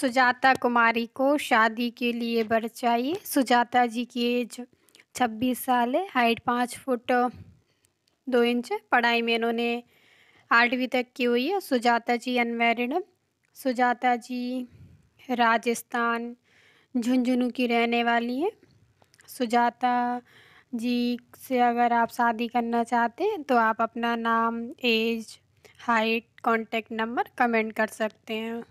सुजाता कुमारी को शादी के लिए बर चाहिए सुजाता जी की एज छब्बीस साल है हाइट पाँच फुट दो इंच पढ़ाई में इन्होंने आठवीं तक की हुई है सुजाता जी अनमेरिड सुजाता जी राजस्थान झुंझुनू की रहने वाली है सुजाता जी से अगर आप शादी करना चाहते हैं तो आप अपना नाम age height contact number comment कर सकते हैं